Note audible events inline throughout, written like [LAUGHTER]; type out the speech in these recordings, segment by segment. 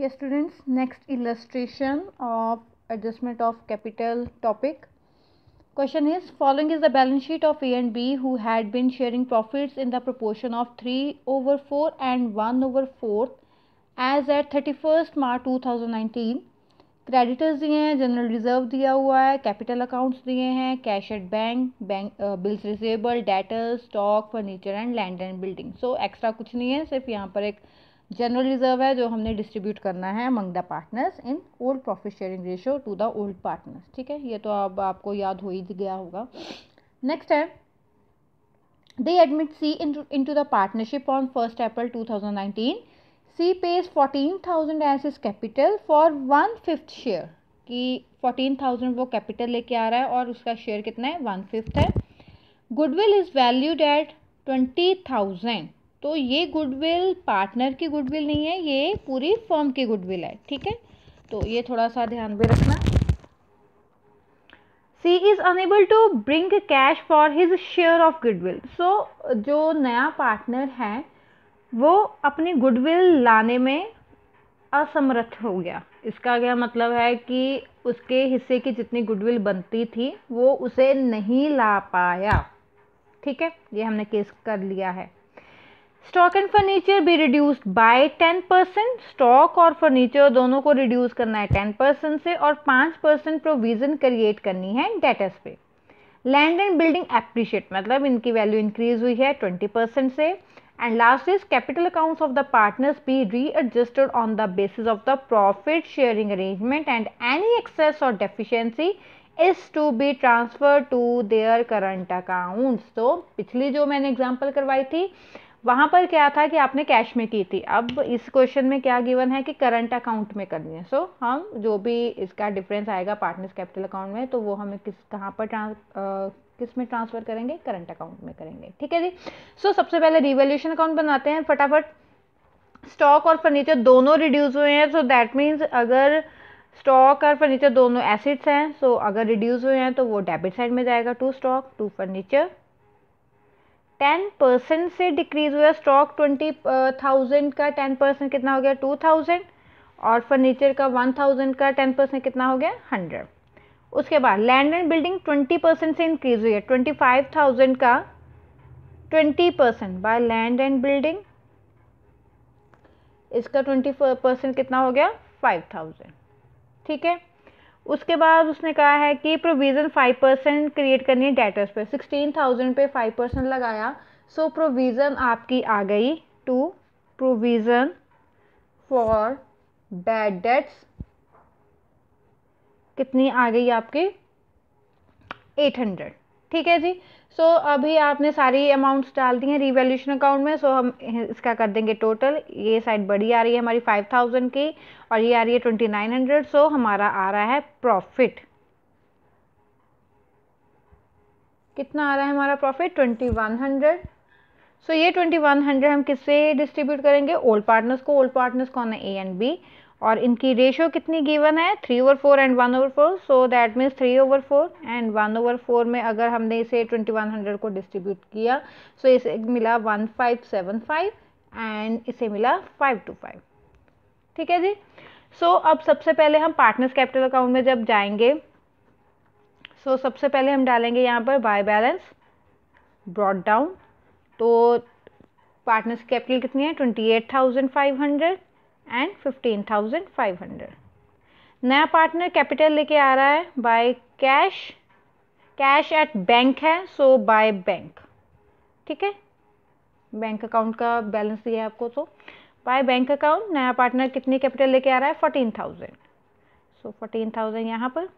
yes students next illustration of adjustment of capital topic question is following is the balance sheet of a and b who had been sharing profits in the proportion of 3 over 4 and 1 over 4 as at 31st march 2019 creditors diye general reserve diya capital accounts diye cash at bank bank bills receivable debtors stock furniture and land and building so extra kuch nahi hai sirf yahan par ek general reserve है जो हमने distribute करना है among the partners in old profit sharing ratio to the old partners ठीक है ये तो अब आपको याद हो ही गया होगा नेक्स्ट है they admit C into the partnership on first April two thousand nineteen C pays fourteen thousand as his capital for one fifth share कि थाउजेंड वो कैपिटल लेके आ रहा है और उसका शेयर कितना है वन फिफ्थ है goodwill is valued at twenty thousand तो ये गुडविल पार्टनर की गुडविल नहीं है ये पूरी फॉर्म की गुडविल है ठीक है तो ये थोड़ा सा ध्यान भी रखना C is unable to bring cash for his share of goodwill so जो नया पार्टनर है वो अपनी गुडविल लाने में असमर्थ हो गया इसका क्या मतलब है कि उसके हिस्से की जितनी गुडविल बनती थी वो उसे नहीं ला पाया ठीक है ये हमने केस कर लिया है स्टॉक एंड फर्नीचर भी reduced by ten percent stock और फर्नीचर दोनों को रिड्यूस करना है टेन परसेंट से और पाँच परसेंट प्रोविजन क्रिएट करनी है डेटस पे लैंड एंड बिल्डिंग एप्रिशिएट मतलब इनकी वैल्यू इंक्रीज हुई है ट्वेंटी परसेंट से and last is capital accounts of the partners be readjusted on the basis of the profit sharing arrangement and any excess और deficiency is to be transfer to their current accounts तो पिछली जो मैंने example करवाई थी वहाँ पर क्या था कि आपने कैश में की थी अब इस क्वेश्चन में क्या गिवन है कि करंट अकाउंट में करनी है सो so, हम जो भी इसका डिफरेंस आएगा पार्टनर्स कैपिटल अकाउंट में तो वो हमें किस कहाँ पर ट्रांस किस में ट्रांसफ़र करेंगे करंट अकाउंट में करेंगे ठीक है जी सो so, सबसे पहले रिवेल्यूशन अकाउंट बनाते हैं फटाफट स्टॉक और फर्नीचर दोनों रिड्यूस हुए हैं सो दैट मीन्स अगर स्टॉक और फर्नीचर दोनों एसिड्स हैं सो so, अगर रिड्यूस हुए हैं तो वो डेबिट साइड में जाएगा to stock to furniture ten percent से डिक्रीज हुआ स्टॉक ट्वेंटी थाउजेंड का टेन परसेंट कितना हो गया टू थाउजेंड और फर्नीचर का वन थाउजेंड का टेन परसेंट कितना हो गया हंड्रेड उसके बाद land and building twenty percent से इंक्रीज हुई है ट्वेंटी फाइव थाउजेंड का twenty percent by land and building इसका ट्वेंटी परसेंट कितना हो गया फाइव थाउजेंड ठीक है उसके बाद उसने कहा है कि प्रोविज़न फाइव परसेंट क्रिएट करनी है डेटर्स पे सिक्सटीन थाउजेंड पे फाइव परसेंट लगाया सो so, प्रोविज़न आपकी आ गई to provision for bad debts कितनी आ गई आपकी एट हंड्रेड ठीक है जी सो so, अभी आपने सारी अमाउंट्स डाल दी हैं रिवेल्यूशन अकाउंट में सो so हम इसका कर देंगे टोटल ये साइड बड़ी आ रही है हमारी फाइव थाउजेंड की और ये आ रही है ट्वेंटी नाइन हंड्रेड सो हमारा आ रहा है प्रॉफिट कितना आ रहा है हमारा profit twenty one hundred so ये ट्वेंटी वन हंड्रेड हम किससे डिस्ट्रीब्यूट करेंगे ओल्ड पार्टनर्स को ओल्ड पार्टनर्स कौन है ए एंड बी और इनकी रेशियो कितनी गिवन है three over four and one over four so that means three over four and one over four में अगर हमने इसे ट्वेंटी वन हंड्रेड को डिस्ट्रीब्यूट किया सो so इसे मिला one five seven five and इसे मिला फाइव टू फाइव ठीक है जी सो so, अब सबसे पहले हम पार्टनर्स कैपिटल अकाउंट में जब जाएंगे सो so, सबसे पहले हम डालेंगे यहाँ पर बाय बैलेंस ब्रॉड डाउन तो पार्टनर्स कैपिटल कितनी है twenty eight thousand five hundred and fifteen thousand five hundred नया पार्टनर कैपिटल लेके आ रहा है by cash cash at bank है सो बाय बैंक ठीक है बैंक अकाउंट का बैलेंस दिया है आपको तो बाय बैंक अकाउंट नया पार्टनर कितनी कैपिटल लेके आ रहा है fourteen thousand so fourteen thousand यहाँ पर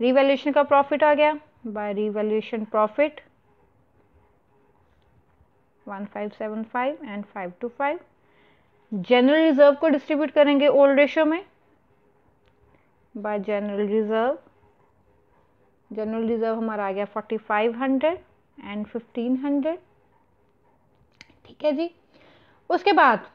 रिवेल्यूशन का प्रॉफिट आ गया by revaluation profit one five seven five and five two five general reserve को डिस्ट्रीब्यूट करेंगे ओल्ड रेशो में by general reserve general reserve हमारा आ गया forty five hundred and fifteen hundred ठीक है जी उसके बाद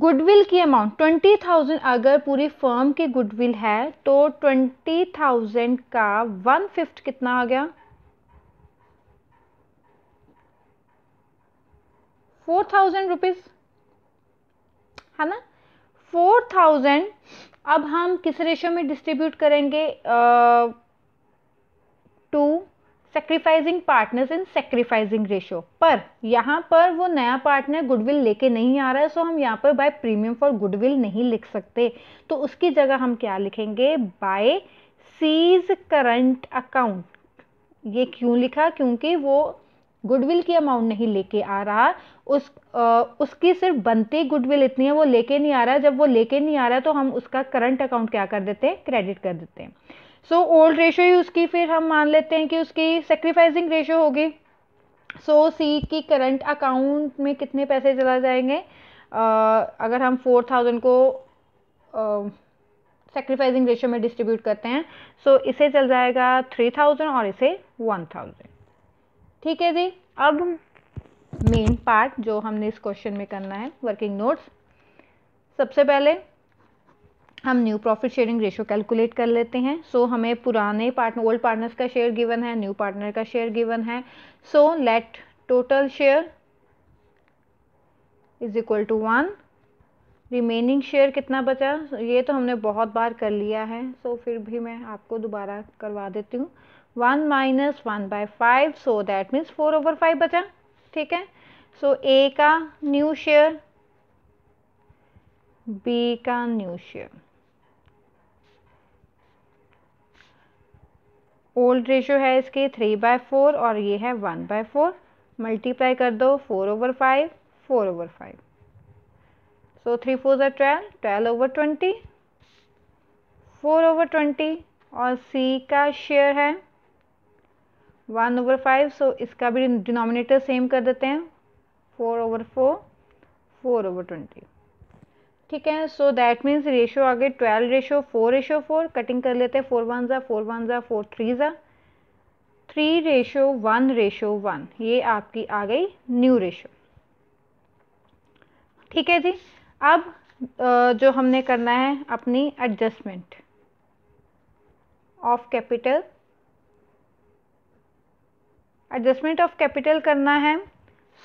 गुडविल की अमाउंट ट्वेंटी थाउजेंड अगर पूरी फर्म की गुडविल है तो ट्वेंटी थाउजेंड का वन फिफ्थ कितना आ गया फोर थाउजेंड रुपीज़ है ना फोर थाउजेंड अब हम किस रेशो में डिस्ट्रीब्यूट करेंगे to sacrificing partners in sacrificing ratio पर यहाँ पर वो नया पार्टनर गुडविल लेके नहीं आ रहा है सो हम यहाँ पर बाय प्रीमियम फॉर गुडविल नहीं लिख सकते तो उसकी जगह हम क्या लिखेंगे बाय सीज करंट अकाउंट ये क्यों लिखा क्योंकि वो गुडविल की अमाउंट नहीं लेके आ रहा उस आ, उसकी सिर्फ बनती गुडविल इतनी है वो लेके नहीं आ रहा जब वो लेके नहीं आ रहा तो हम उसका करंट अकाउंट क्या कर देते हैं क्रेडिट कर देते हैं सो ओल्ड रेशो ही उसकी फिर हम मान लेते हैं कि उसकी सेक्रीफाइसिंग रेशो होगी सो so, सी की करंट अकाउंट में कितने पैसे चला जाएंगे आ, अगर हम फोर थाउजेंड को सेक्रीफाइसिंग रेशो में डिस्ट्रीब्यूट करते हैं सो so, इसे चल जाएगा थ्री थाउजेंड और इसे वन थाउजेंड ठीक है जी अब मेन पार्ट जो हमने इस क्वेश्चन में करना है वर्किंग नोट्स सबसे पहले हम new profit sharing ratio calculate कर लेते हैं सो so, हमें पुराने पार्टनर ओल्ड पार्टनर्स का शेयर गिवन है न्यू पार्टनर का शेयर गिवन है so let total share is equal to one remaining share कितना बचा ये तो हमने बहुत बार कर लिया है सो so, फिर भी मैं आपको दोबारा करवा देती हूँ one minus one by five so that means four over five बचा ठीक है सो so, ए का न्यू शेयर बी का न्यू शेयर ओल्ड रेशियो है इसके थ्री बाय फोर और ये है वन बाय फोर मल्टीप्लाई कर दो four over five four over five so three four जो twelve twelve over twenty four over twenty और सी का शेयर है वन ओवर फाइव सो इसका भी डिनोमिनेटर सेम कर देते हैं four over four four over twenty ठीक है सो दैट मीन्स रेशो आ गए twelve ratio four ratio four cutting कर लेते हैं फोर वन ज़ा फोर वन ज़ा फोर थ्री ज़ा three ratio one ratio one ये आपकी आ गई न्यू रेशो ठीक है जी अब जो हमने करना है अपनी adjustment of capital adjustment of capital करना है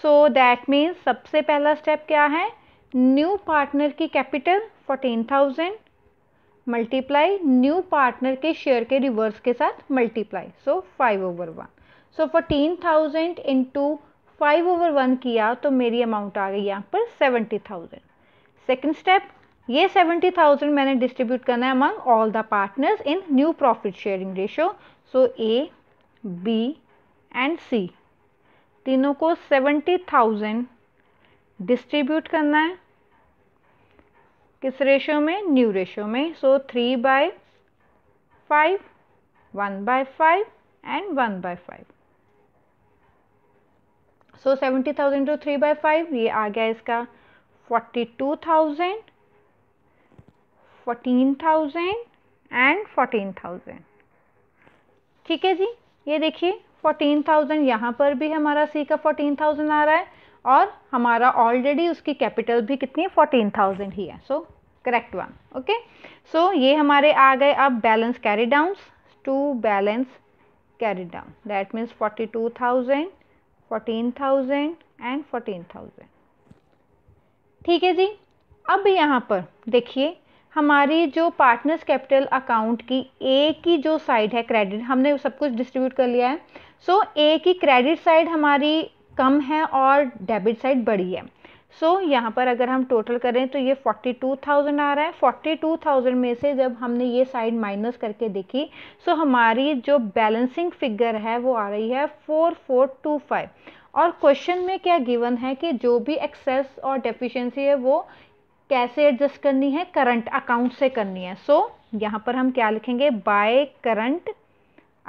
सो दैट मीन्स सबसे पहला स्टेप क्या है न्यू पार्टनर की capital fourteen thousand multiply new partner के शेयर के रिवर्स के साथ multiply so five over one so fourteen thousand into five over one किया तो मेरी अमाउंट आ गई यहाँ पर सेवेंटी थाउजेंड सेकेंड स्टेप ये सेवेंटी थाउजेंड मैंने डिस्ट्रीब्यूट करना है among all the partners in new profit sharing ratio so A B and C तीनों को सेवेंटी थाउजेंड डिस्ट्रीब्यूट करना है किस रेशो में न्यू रेशो में so three by five one by five and one by five so seventy thousand to three by five ये आ गया इसका forty two thousand fourteen thousand and fourteen thousand ठीक है जी ये देखिए फोर्टीन थाउजेंड यहाँ पर भी हमारा सी का फोर्टीन थाउजेंड आ रहा है और हमारा ऑलरेडी उसकी कैपिटल भी कितनी है फोर्टीन थाउजेंड ही है so correct one okay so ये हमारे आ गए अब balance carry downs to balance carry down that means forty two thousand fourteen thousand and fourteen thousand ठीक है जी अब यहाँ पर देखिए हमारी जो पार्टनर्स कैपिटल अकाउंट की ए की जो साइड है क्रेडिट हमने सब कुछ डिस्ट्रीब्यूट कर लिया है सो so, ए की क्रेडिट साइड हमारी कम है और डेबिट साइड बड़ी है सो so, यहाँ पर अगर हम टोटल करें तो ये 42,000 आ रहा है 42,000 में से जब हमने ये साइड माइनस करके देखी सो so हमारी जो बैलेंसिंग फिगर है वो आ रही है 4425 और क्वेश्चन में क्या गिवन है कि जो भी एक्सेस और डेफिशिएंसी है वो कैसे एडजस्ट करनी है करंट अकाउंट से करनी है सो so, यहाँ पर हम क्या लिखेंगे by current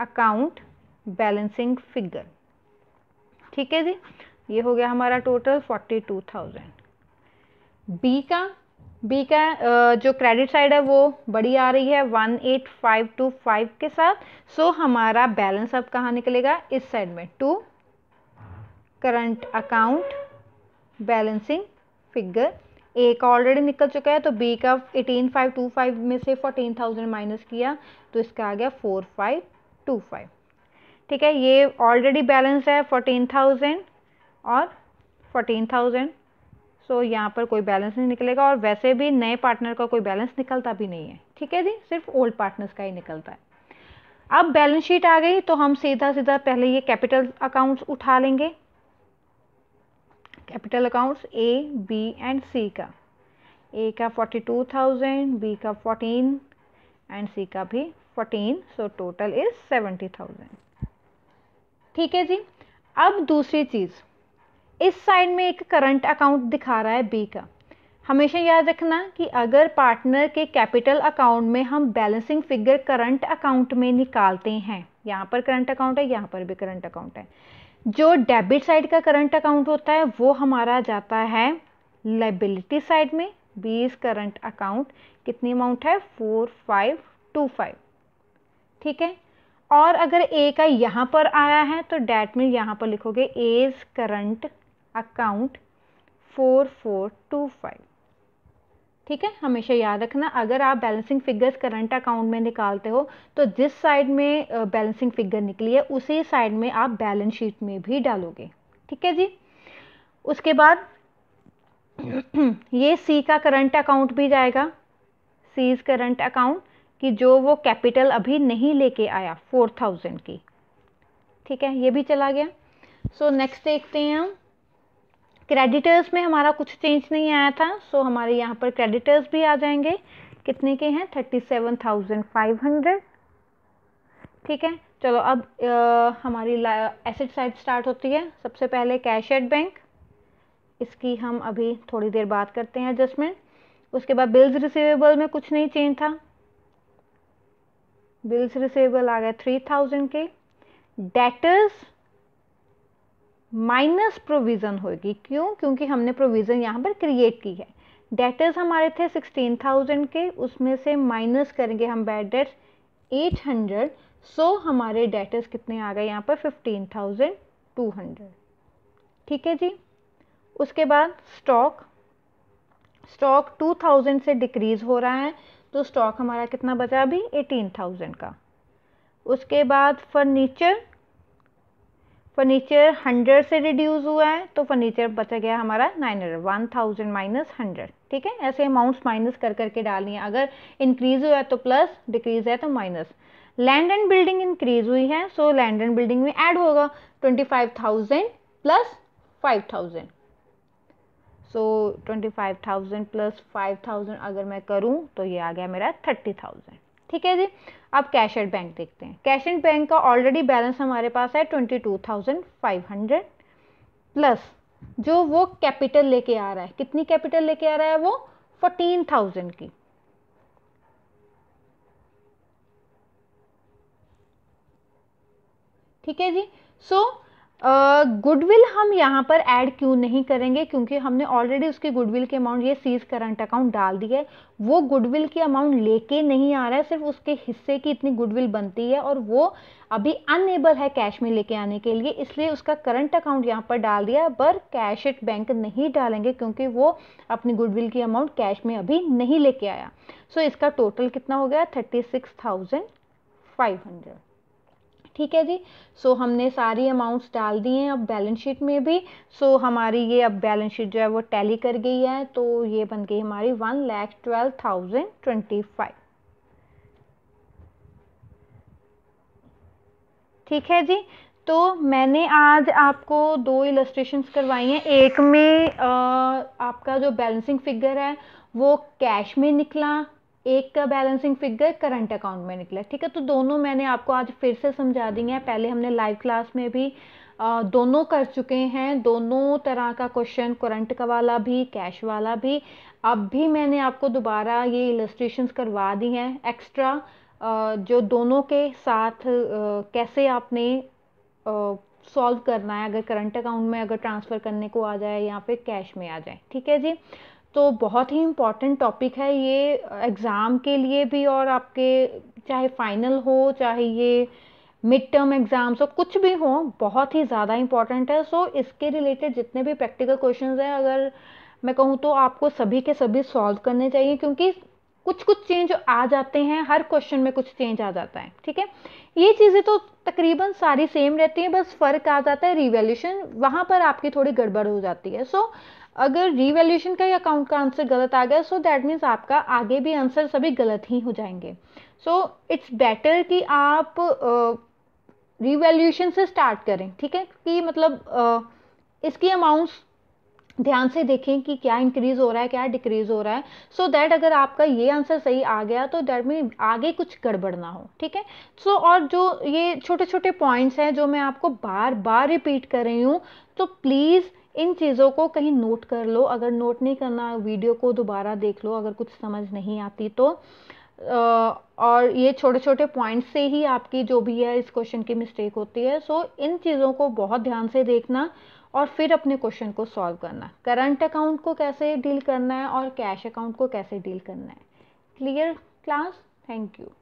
account balancing figure ठीक है जी ये हो गया हमारा total forty two thousand B का बी का जो क्रेडिट साइड है वो बड़ी आ रही है one eight five two five के साथ सो so, हमारा बैलेंस अब कहाँ निकलेगा इस साइड में to current account balancing figure A का ऑलरेडी निकल चुका है तो बी का एटीन फाइव टू फाइव में से फोर्टीन थाउजेंड माइनस किया तो इसका आ गया फोर फाइव टू फाइव ठीक है ये ऑलरेडी बैलेंस है फोर्टीन थाउजेंड और फोर्टीन थाउजेंड सो यहाँ पर कोई बैलेंस नहीं निकलेगा और वैसे भी नए पार्टनर का कोई बैलेंस निकलता भी नहीं है ठीक है जी सिर्फ ओल्ड पार्टनर्स का ही निकलता है अब बैलेंस शीट आ गई तो हम सीधा सीधा पहले ये कैपिटल अकाउंट्स उठा लेंगे capital accounts A B and C का ए का फोर्टी टू थाउजेंड बी का फोर्टीन एंड सी का भी fourteen so total is seventy thousand ठीक है जी अब दूसरी चीज़ इस साइड में एक करंट अकाउंट दिखा रहा है बी का हमेशा याद रखना कि अगर पार्टनर के कैपिटल अकाउंट में हम बैलेंसिंग फिगर करंट अकाउंट में निकालते हैं यहाँ पर करंट अकाउंट है यहाँ पर भी करंट अकाउंट है जो डेबिट साइड का करंट अकाउंट होता है वो हमारा जाता है लाइबिलिटी साइड में बीस करंट अकाउंट कितनी अमाउंट है फोर फाइव टू फाइव ठीक है और अगर ए का यहाँ पर आया है तो डैट मीन यहाँ पर लिखोगे as current account four four two five ठीक है हमेशा याद रखना अगर आप बैलेंसिंग फिगर्स करंट अकाउंट में निकालते हो तो जिस साइड में बैलेंसिंग फिगर निकली है उसी साइड में आप बैलेंस शीट में भी डालोगे ठीक है जी उसके बाद [CLEARS THROAT] ये सी का करंट अकाउंट भी जाएगा सी इज़ करंट अकाउंट कि जो वो कैपिटल अभी नहीं लेके आया फोर थाउजेंड की ठीक है ये भी चला गया सो so, नेक्स्ट देखते हैं हम क्रेडिटर्स में हमारा कुछ चेंज नहीं आया था सो so, हमारे यहाँ पर क्रेडिटर्स भी आ जाएंगे कितने के हैं thirty seven thousand five hundred ठीक है चलो अब आ, हमारी एसेट साइड स्टार्ट होती है सबसे पहले कैश एट बैंक इसकी हम अभी थोड़ी देर बात करते हैं एडजस्टमेंट उसके बाद बिल्स रिसीवेबल में कुछ नहीं चेंज था बिल्स रिसेबल आ गए थ्री थाउजेंड के डेटर्स माइनस प्रोविज़न होगी क्यों क्योंकि हमने प्रोविज़न यहाँ पर क्रिएट की है डेटर्स हमारे थे सिक्सटीन थाउजेंड के उसमें से माइनस करेंगे हम bad debts eight hundred so हमारे डेटर्स कितने आ गए यहाँ पर फिफ्टीन थाउजेंड टू हंड्रेड ठीक है जी उसके बाद स्टॉक स्टॉक टू थाउजेंड से डिक्रीज़ हो रहा है तो स्टॉक हमारा कितना बचा अभी एटीन थाउजेंड का उसके बाद फर्नीचर फर्नीचर हंड्रेड से रिड्यूस हुआ है तो फर्नीचर बचा गया हमारा nine hundred one thousand minus hundred ठीक है ऐसे अमाउंट्स माइनस कर करके डालनी है अगर इंक्रीज हुआ है तो प्लस डिक्रीज है तो minus land and building increase हुई है सो लैंड एंड बिल्डिंग में ऐड होगा twenty five thousand plus five thousand so twenty five thousand plus five thousand अगर मैं करूँ तो ये आ गया मेरा थर्टी थाउजेंड ठीक है जी अब कैश एट बैंक देखते हैं कैश एट बैंक का ऑलरेडी बैलेंस हमारे पास है twenty two thousand five hundred plus जो वो कैपिटल लेके आ रहा है कितनी कैपिटल लेके आ रहा है वो फोर्टीन थाउजेंड की ठीक है जी सो so, गुडविल uh, हम यहाँ पर ऐड क्यों नहीं करेंगे क्योंकि हमने ऑलरेडी उसके गुडविल के अमाउंट ये सीज करंट अकाउंट डाल दिया है वो गुडविल के अमाउंट लेके नहीं आ रहा है सिर्फ उसके हिस्से की इतनी गुडविल बनती है और वो अभी अनएबल है कैश में लेके आने के लिए इसलिए उसका करंट अकाउंट यहाँ पर डाल दिया पर कैश एट बैंक नहीं डालेंगे क्योंकि वो अपनी गुडविल की अमाउंट कैश में अभी नहीं लेके आया सो so, इसका टोटल कितना हो गया thirty six thousand five hundred ठीक है जी सो so, हमने सारी अमाउंट्स डाल दिए हैं अब बैलेंस शीट में भी सो so, हमारी ये अब बैलेंस शीट जो है वो टैली कर गई है तो ये बन गई हमारी one lakh twelve thousand twenty five ठीक है जी तो मैंने आज आपको दो इलस्ट्रेशंस करवाई हैं एक में आ, आपका जो बैलेंसिंग फिगर है वो कैश में निकला एक का बैलेंसिंग फिगर करंट अकाउंट में निकला ठीक है तो दोनों मैंने आपको आज फिर से समझा दी हैं पहले हमने लाइव क्लास में भी आ, दोनों कर चुके हैं दोनों तरह का क्वेश्चन करंट का वाला भी कैश वाला भी अब भी मैंने आपको दोबारा ये इलस्ट्रेशंस करवा दी हैं एक्स्ट्रा जो दोनों के साथ आ, कैसे आपने सॉल्व करना है अगर करंट अकाउंट में अगर ट्रांसफ़र करने को आ जाए या फिर कैश में आ जाए ठीक है जी तो बहुत ही इम्पॉर्टेंट टॉपिक है ये एग्ज़ाम के लिए भी और आपके चाहे फाइनल हो चाहे ये मिड टर्म एग्ज़ाम्स हो कुछ भी हो बहुत ही ज़्यादा इम्पॉर्टेंट है सो so, इसके रिलेटेड जितने भी प्रैक्टिकल क्वेश्चन हैं अगर मैं कहूँ तो आपको सभी के सभी सॉल्व करने चाहिए क्योंकि कुछ कुछ चेंज आ जाते हैं हर क्वेश्चन में कुछ चेंज आ जाता है ठीक है ये चीज़ें तो तकरीबन सारी सेम रहती हैं बस फ़र्क आ जाता है रिवेल्यूशन वहाँ पर आपकी थोड़ी गड़बड़ हो जाती है सो so, अगर रिवेल्यूशन का ही अकाउंट का आंसर गलत आ गया सो दैट मीन्स आपका आगे भी आंसर सभी गलत ही हो जाएंगे सो इट्स बेटर कि आप रिवेल्यूशन uh, से स्टार्ट करें ठीक है कि मतलब uh, इसकी अमाउंट्स ध्यान से देखें कि क्या इंक्रीज़ हो रहा है क्या डिक्रीज़ हो रहा है सो so दैट अगर आपका ये आंसर सही आ गया तो दैट में आगे कुछ गड़बड़ ना हो ठीक है सो so, और जो ये छोटे छोटे पॉइंट्स हैं जो मैं आपको बार बार रिपीट कर रही हूँ तो प्लीज़ इन चीज़ों को कहीं नोट कर लो अगर नोट नहीं करना वीडियो को दोबारा देख लो अगर कुछ समझ नहीं आती तो और ये छोटे छोटे पॉइंट से ही आपकी जो भी है इस क्वेश्चन की मिस्टेक होती है सो so, इन चीज़ों को बहुत ध्यान से देखना और फिर अपने क्वेश्चन को सॉल्व करना करंट अकाउंट को कैसे डील करना है और कैश अकाउंट को कैसे डील करना है क्लियर क्लास थैंक यू